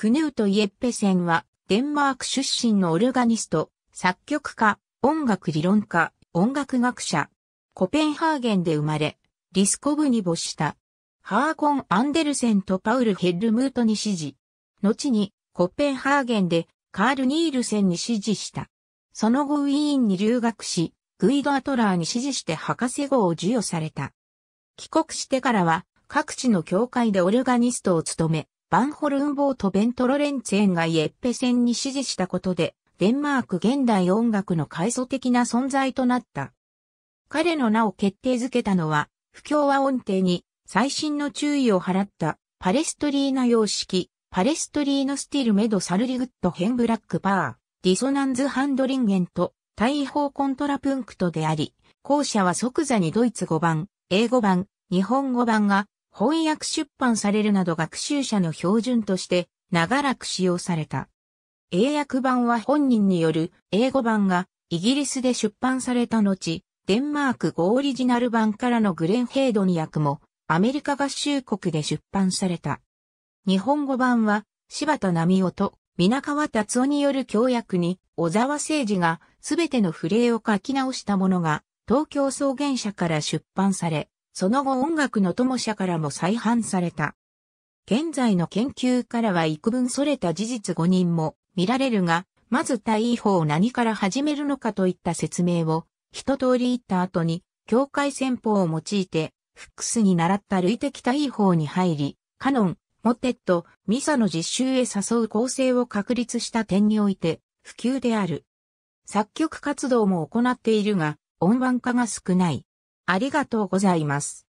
クヌート・イエッペセンは、デンマーク出身のオルガニスト、作曲家、音楽理論家、音楽学者。コペンハーゲンで生まれ、リスコブに没した。ハーコン・アンデルセンとパウル・ヘッルムートに指示。後に、コペンハーゲンで、カール・ニールセンに指示した。その後ウィーンに留学し、グイド・アトラーに指示して博士号を授与された。帰国してからは、各地の教会でオルガニストを務め、バンホルンボート・ベント・ロレンツェンがイエッペ戦に支持したことで、デンマーク現代音楽の階層的な存在となった。彼の名を決定づけたのは、不協和音程に最新の注意を払ったパレストリーナ様式、パレストリーノスティルメドサルリグッドヘンブラックパー、ディソナンズハンドリンゲンと対法コントラプンクトであり、後者は即座にドイツ語版、英語版、日本語版が翻訳出版されるなど学習者の標準として長らく使用された。英訳版は本人による英語版がイギリスで出版された後、デンマーク語オリジナル版からのグレンヘイドに訳もアメリカ合衆国で出版された。日本語版は柴田奈美夫と皆川達夫による協約に小沢誠二がすべてのフレーを書き直したものが東京草原社から出版され、その後音楽の友社からも再販された。現在の研究からは幾分それた事実5人も見られるが、まず対位法を何から始めるのかといった説明を一通り言った後に、境界戦法を用いて、フックスに習った類的対位法に入り、カノン、モテット、ミサの実習へ誘う構成を確立した点において、普及である。作曲活動も行っているが、音盤化が少ない。ありがとうございます。